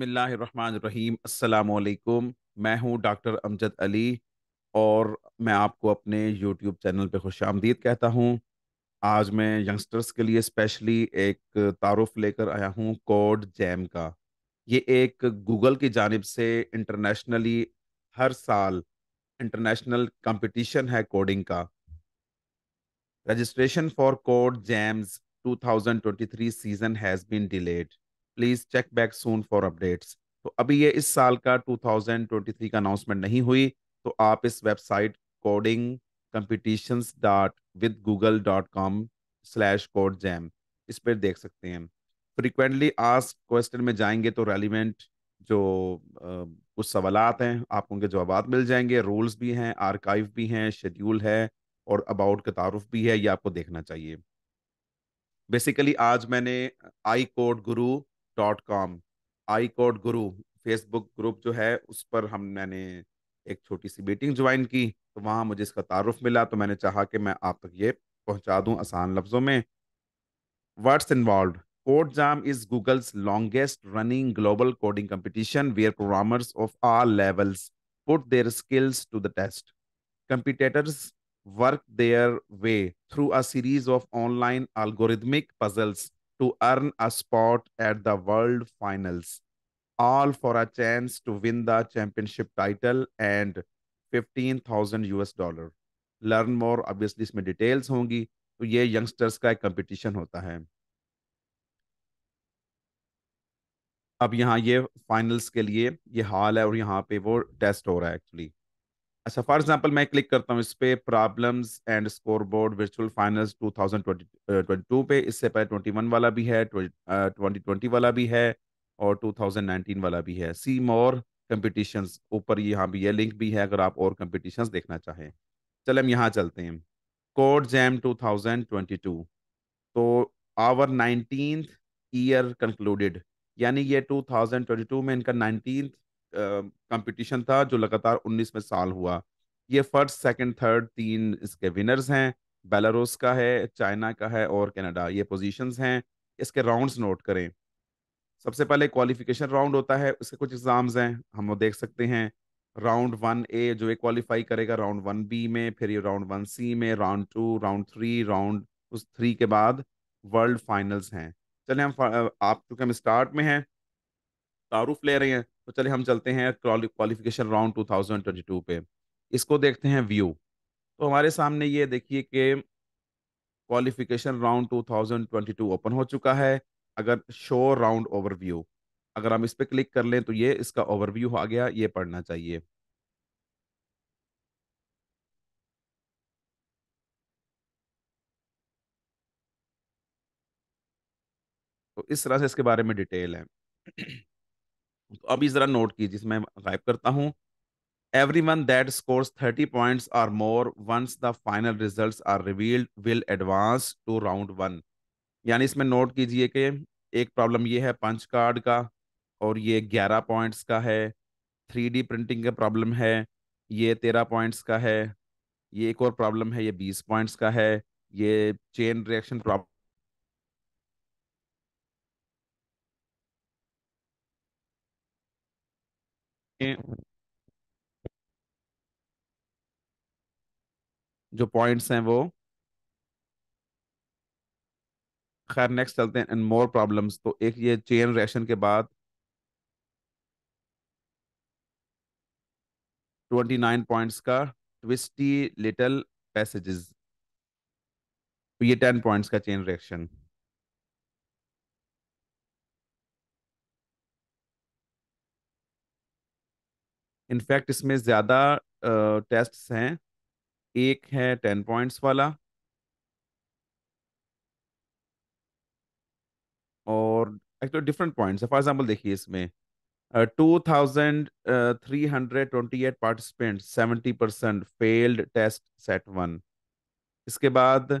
बसमीम अल्लाम मैं हूं डॉक्टर अमजद अली और मैं आपको अपने यूट्यूब चैनल पे खुश आमदीद कहता हूं आज मैं यंगस्टर्स के लिए स्पेशली एक तारफ़ लेकर आया हूं कोड जैम का ये एक गूगल की जानब से इंटरनेशनली हर साल इंटरनेशनल कंपटीशन है कोडिंग का registration for Code Jam's 2023 season has been delayed please check back soon for updates तो अभी ये इस साल का 2023 का अनाउंसमेंट नहीं हुई तो आप इस website coding competitions dot with Google dot com slash Code Jam इस पर देख सकते हैं फ्रिक्वेंटली आज क्वेश्चन में जाएंगे तो रेलिवेंट जो कुछ सवाल हैं आपको उनके जवाब मिल जाएंगे रूल्स भी हैं आर्काइव भी हैं शेड्यूल है और अबाउट का तारुफ भी है ये आपको देखना चाहिए बेसिकली आज मैंने I Code Guru dot com I Code Guru Facebook group जो है उस पर हम मैंने एक छोटी सी मीटिंग ज्वाइन की तो वहाँ मुझे इसका तारुफ मिला तो मैंने चाहा कि मैं आप तक ये पहुँचा दूँ आसान लफ्ज़ों में words involve Code Jam is Google's longest running global coding competition where programmers of all levels put their skills to the test Competitors work their way through a series of online algorithmic puzzles to earn a spot at the World Finals, all for a chance to win the championship title and 15,000 US dollar. Learn more, obviously, इसमें details होंगी तो ये youngsters का एक competition होता है अब यहाँ ये फाइनल्स के लिए ये हाल है और यहाँ पे वो टेस्ट हो रहा है एक्चुअली अच्छा फॉर एग्जाम्पल मैं क्लिक करता हूँ इस पे problems and scoreboard virtual finals 2022 पे इससे पहले 21 वाला भी है 2020 uh, वाला भी है और 2019 वाला भी है सी मोर कम्पिटिशन ऊपर यहाँ भी ये लिंक भी है अगर आप और कम्पिटिशन देखना चाहें चल हम यहाँ चलते हैं कोड जैम 2022 तो आवर नाइनटीन ईयर कंक्लूडेड यानी ये 2022 में इनका नाइनटीन कंपटीशन था जो लगातार 19 में साल हुआ ये फर्स्ट सेकंड थर्ड तीन इसके विनर्स हैं बेलारूस का है चाइना का है और कनाडा ये पोजीशंस हैं इसके राउंड्स नोट करें सबसे पहले क्वालिफिकेशन राउंड होता है उसके कुछ एग्जाम्स हैं हम वो देख सकते हैं राउंड वन ए जो ये क्वालिफाई करेगा राउंड वन बी में फिर ये राउंड वन सी में round two round three round उस थ्री के बाद वर्ल्ड फाइनल्स हैं चले हम आप चूँकि हम स्टार्ट में हैं तारुफ ले रहे हैं तो चले हम चलते हैं क्वालिफिकेशन राउंड 2022 पे इसको देखते हैं व्यू तो हमारे सामने ये देखिए कि क्वालिफिकेशन राउंड 2022 ओपन हो चुका है अगर शो राउंड ओवरव्यू अगर हम इस पर क्लिक कर लें तो ये इसका ओवरव्यू आ गया ये पढ़ना चाहिए तो इस तरह से इसके बारे में डिटेल है तो अभी ज़रा नोट कीजिए मैं गायब करता हूँ everyone that scores thirty points or more once the final result are revealed will advance to round one यानी इसमें नोट कीजिए कि एक प्रॉब्लम ये है पंच कार्ड का और ये ग्यारह पॉइंट्स का है थ्री डी प्रिंटिंग का प्रॉब्लम है ये तेरह पॉइंट्स का है ये एक और प्रॉब्लम है ये बीस पॉइंट्स का है ये चेन रिएक्शन प्रॉब्लम जो पॉइंट्स हैं वो खैर नेक्स्ट चलते हैं एंड मोर प्रॉब्लम्स तो एक ये चेन रिएक्शन के बाद 29 पॉइंट्स का ट्विस्टी लिटल पैसेजेस तो ये 10 पॉइंट्स का चेन रिएक्शन इनफैक्ट इसमें ज़्यादा टेस्ट हैं एक है टेन पॉइंट्स वाला और एक्चुअली तो डिफरेंट पॉइंट्स फॉर एग्जांपल देखिए इसमें two thousand three hundred twenty eight participant seventy percent failed test set one इसके बाद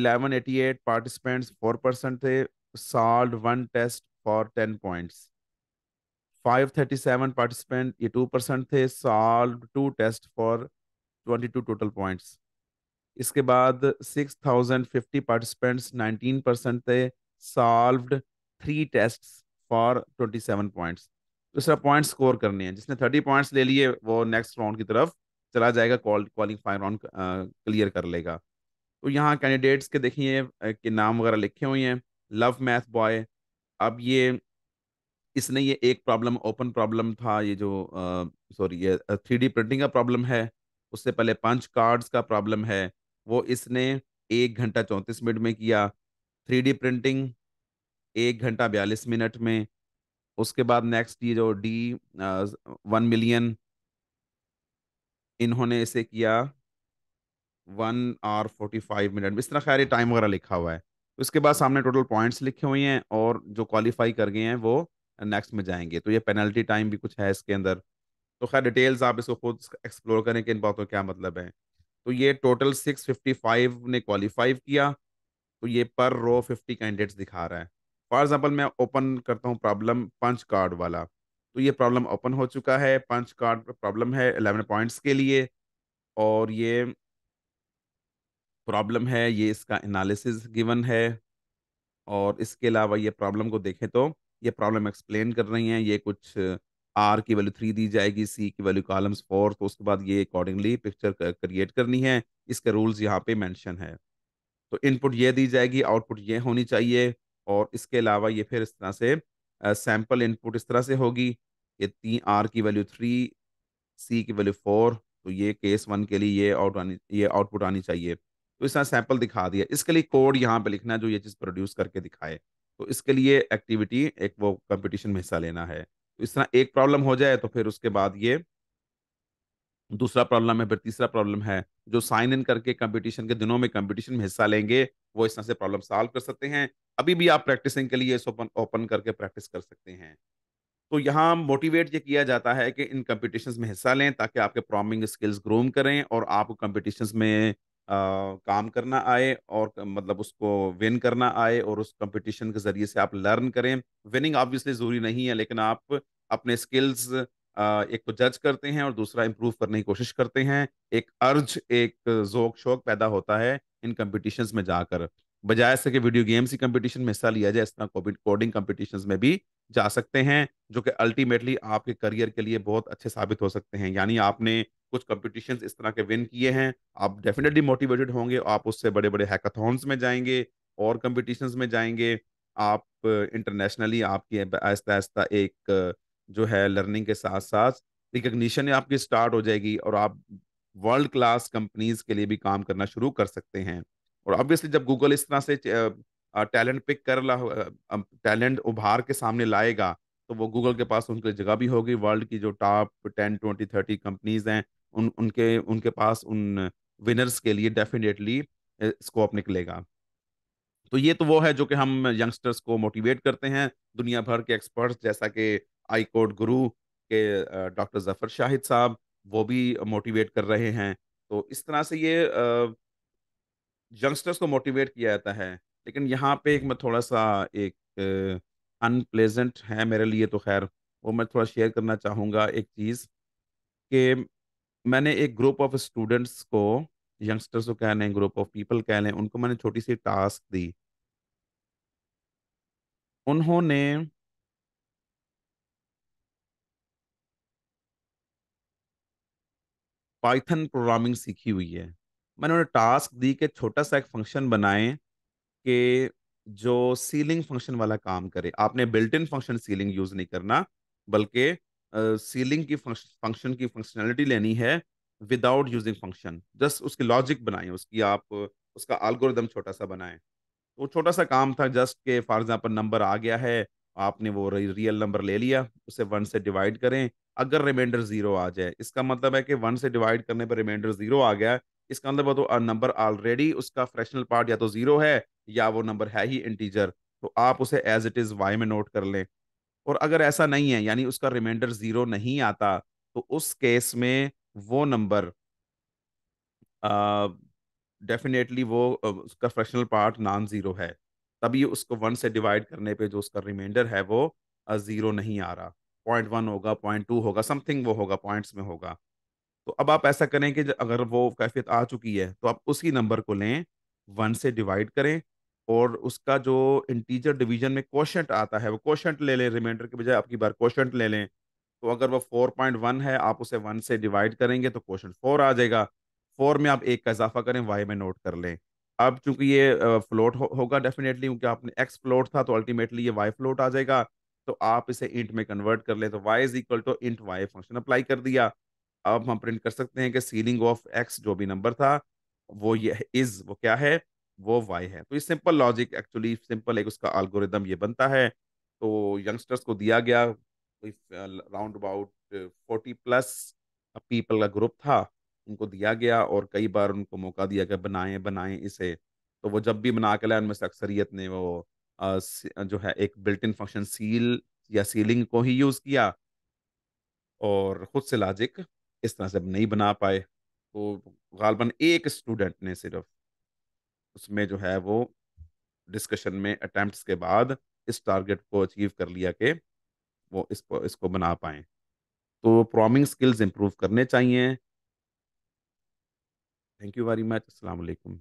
eleven eighty eight participants four percent थे solve one test for ten points 537 participant ये 2 percent थे solve two test for 22 total points इसके बाद 6050 participants 19 percent थे solved three test for 27 points तो दूसरा पॉइंट स्कोर करने हैं जिसने 30 पॉइंट्स ले लिए वो नेक्स्ट राउंड की तरफ चला जाएगा क्वालिफाइंग राउंड क्लियर कर लेगा तो यहाँ कैंडिडेट्स के देखिए uh, के नाम वगैरह लिखे हुए हैं लव मैथ बॉय अब ये इसने ये एक प्रॉब्लम ओपन प्रॉब्लम था ये जो सॉरी ये थ्री डी प्रिंटिंग का प्रॉब्लम है उससे पहले पंच कार्ड्स का प्रॉब्लम है वो इसने एक घंटा चौंतीस मिनट में किया थ्री डी प्रिंटिंग एक घंटा बयालीस मिनट में उसके बाद नेक्स्ट ये जो डी वन मिलियन इन्होंने इसे किया one or forty five minute इस तरह खैर ये टाइम वगैरह लिखा हुआ है उसके बाद सामने टोटल पॉइंट्स लिखे हुए हैं और जो क्वालिफाई कर गए हैं वो नेक्स्ट में जाएंगे तो ये पेनल्टी टाइम भी कुछ है इसके अंदर तो खैर डिटेल्स आप इसको खुद एक्सप्लोर करें कि इन बातों क्या मतलब है तो ये टोटल सिक्स फिफ्टी फाइव ने क्वालिफाई किया तो ये पर रो फिफ्टी कैंडिडेट्स दिखा रहा है फॉर एग्जाम्पल मैं ओपन करता हूँ प्रॉब्लम पंच कार्ड वाला तो ये प्रॉब्लम ओपन हो चुका है पंच कार्ड प्रॉब्लम है एलेवन पॉइंट्स के लिए और ये प्रॉब्लम है ये इसका एनालिसिस गिवन है और इसके अलावा ये प्रॉब्लम को देखें तो ये प्रॉब्लम एक्सप्लेन कर रही हैं ये कुछ आर की वैल्यू थ्री दी जाएगी सी की वैल्यू कॉलम्स फोर तो उसके बाद ये अकॉर्डिंगली पिक्चर क्रिएट करनी है इसके रूल्स यहाँ पे मेंशन है तो इनपुट ये दी जाएगी आउटपुट ये होनी चाहिए और इसके अलावा ये फिर इस तरह से सैम्पल इनपुट इस तरह से होगी ये तीन आर की वैल्यू थ्री सी की वैल्यू फोर तो ये केस वन के लिए ये आउट आनी ये आउटपुट आनी चाहिए तो इस तरह सैम्पल दिखा दिया इसके लिए कोड यहाँ पे लिखना है जो ये चीज़ प्रोड्यूस करके दिखाए तो इसके लिए एक्टिविटी एक वो कंपटीशन में हिस्सा लेना है तो इस तरह एक प्रॉब्लम हो जाए तो फिर उसके बाद ये दूसरा प्रॉब्लम है फिर तीसरा प्रॉब्लम है जो साइन इन करके कंपटीशन के दिनों में कंपटीशन में हिस्सा लेंगे वो इस तरह से प्रॉब्लम सॉल्व कर सकते हैं अभी भी आप प्रैक्टिसिंग के लिए ओपन ओपन करके प्रैक्टिस कर सकते हैं तो यहाँ मोटिवेट ये किया जाता है कि इन कंपटीशंस में हिस्सा लें ताकि आपके प्रॉमिंग स्किल्स ग्रोम करें और आप कंपटीशंस में काम करना आए और मतलब उसको विन करना आए और उस कंपटीशन के ज़रिए से आप लर्न करें। विनिंग ऑब्वियसली ज़रूरी नहीं है लेकिन आप अपने स्किल्स एक तो जज करते हैं और दूसरा इम्प्रूव करने की कोशिश करते हैं। एक अर्ज, एक ज़ोक-शौक पैदा होता है इन कॉम्पिटिशन्स में जाकर। बजाय सके कि वीडियो गेम्स की कंपटीशन में हिस्सा लिया जाए इस तरह कोडिंग कॉम्पिटिशन्स में भी जा सकते हैं, जो कि अल्टीमेटली आपके करियर के लिए बहुत अच्छे साबित हो सकते हैं। यानी आपने कुछ कॉम्पिटिशन इस तरह के विन किए हैं आप डेफिनेटली मोटिवेटेड होंगे आप उससे बड़े बड़े हैकाथॉन्स में जाएंगे और कंपटीशंस में जाएंगे आप इंटरनेशनली आपकी आहिस्ता आहिस्ता एक जो है लर्निंग के साथ साथ रिकग्निशन आपकी स्टार्ट हो जाएगी और आप वर्ल्ड क्लास कंपनीज के लिए भी काम करना शुरू कर सकते हैं और ऑब्वियसली जब गूगल इस तरह से टैलेंट पिक कर ला टैलेंट उभार के सामने लाएगा तो वो गूगल के पास उनके लिए जगह भी होगी वर्ल्ड की जो top ten twenty thirty companies हैं उन उनके उनके पास उन विनर्स के लिए डेफिनेटली स्कोप निकलेगा तो ये तो वो है जो कि हम यंगस्टर्स को मोटिवेट करते हैं दुनिया भर के एक्सपर्ट्स जैसा कि आई कोड गुरु के डॉक्टर जफर शाहिद साहब वो भी मोटिवेट कर रहे हैं तो इस तरह से ये यंगस्टर्स को मोटिवेट किया जाता है लेकिन यहाँ पे एक मैं थोड़ा सा एक अनप्लेजेंट है मेरे लिए तो खैर वो मैं थोड़ा शेयर करना चाहूँगा एक चीज़ कि मैंने एक ग्रुप ऑफ स्टूडेंट्स को यंगस्टर्स को कह लें ग्रुप ऑफ पीपल कह लें उनको मैंने छोटी सी टास्क दी उन्होंने पाइथन प्रोग्रामिंग सीखी हुई है मैंने उन्हें टास्क दी कि छोटा सा एक फंक्शन बनाएं कि जो सीलिंग फंक्शन वाला काम करे आपने built in function ceiling use नहीं करना बल्कि सीलिंग की फंक्शन की फंक्शनैलिटी लेनी है विदाउट यूजिंग फंक्शन जस्ट उसकी लॉजिक बनाएं उसकी आप उसका एल्गोरिदम छोटा सा बनाएं तो छोटा सा काम था जस्ट के फॉर एग्जाम्पल नंबर आ गया है आपने वो रियल नंबर ले लिया उसे वन से डिवाइड करें अगर रिमाइंडर जीरो आ जाए इसका मतलब है कि वन से डिवाइड करने पर रिमाइंडर जीरो आ गया इसका मतलब तो नंबर ऑलरेडी उसका फ्रैक्शनल पार्ट या तो जीरो है या वो नंबर है ही इंटीजर तो आप उसे एज इट इज वाई में नोट कर लें और अगर ऐसा नहीं है यानी उसका रिमाइंडर जीरो नहीं आता तो उस केस में वो नंबर डेफिनेटली वो उसका फ्रैक्शनल पार्ट नॉन ज़ीरो है तभी उसको वन से डिवाइड करने पे जो उसका रिमाइंडर है वो ज़ीरो नहीं आ रहा पॉइंट वन होगा पॉइंट टू होगा समथिंग वो होगा पॉइंट्स में होगा तो अब आप ऐसा करें कि अगर वो कैफियत आ चुकी है तो आप उसी नंबर को लें वन से डिवाइड करें और उसका जो इंटीजर डिवीजन में क्वेश्चन आता है वो क्वेश्चन ले लें रिमाइंडर के बजाय आपकी बार क्वेश्चन ले लें तो अगर वो फोर पॉइंट वन है आप उसे वन से डिवाइड करेंगे तो क्वेश्चन फोर आ जाएगा फोर में आप एक का इजाफा करें वाई में नोट कर लें अब चूंकि ये फ्लोट हो, होगा डेफिनेटली क्योंकि आपने एक्स फ्लोट था तो अल्टीमेटली ये वाई फ्लोट आ जाएगा तो आप इसे इंट में कन्वर्ट कर लें तो y is equal to int y function apply कर दिया अब हम प्रिंट कर सकते हैं कि सीलिंग ऑफ एक्स जो भी नंबर था वो ये इज वो क्या है वो वाई है तो ये सिंपल लॉजिक एक्चुअली सिंपल एक उसका एल्गोरिदम ये बनता है तो यंगस्टर्स को दिया गया round about forty plus people का ग्रुप था उनको दिया गया और कई बार उनको मौका दिया गया बनाएं बनाएं इसे तो वो जब भी बना के लाए उनमें से अक्सरियत ने वो जो है एक बिल्ट इन फंक्शन सील या सीलिंग को ही यूज़ किया और ख़ुद से लॉजिक इस तरह से नहीं बना पाए तो गालबन एक स्टूडेंट ने सिर्फ उसमें जो है वो डिस्कशन में अटैम्प्ट के बाद इस टारगेट को अचीव कर लिया के वो इस इसको बना पाए तो प्रॉमिंग स्किल्स इम्प्रूव करने चाहिए थैंक यू वेरी मच अस्सलाम वालेकुम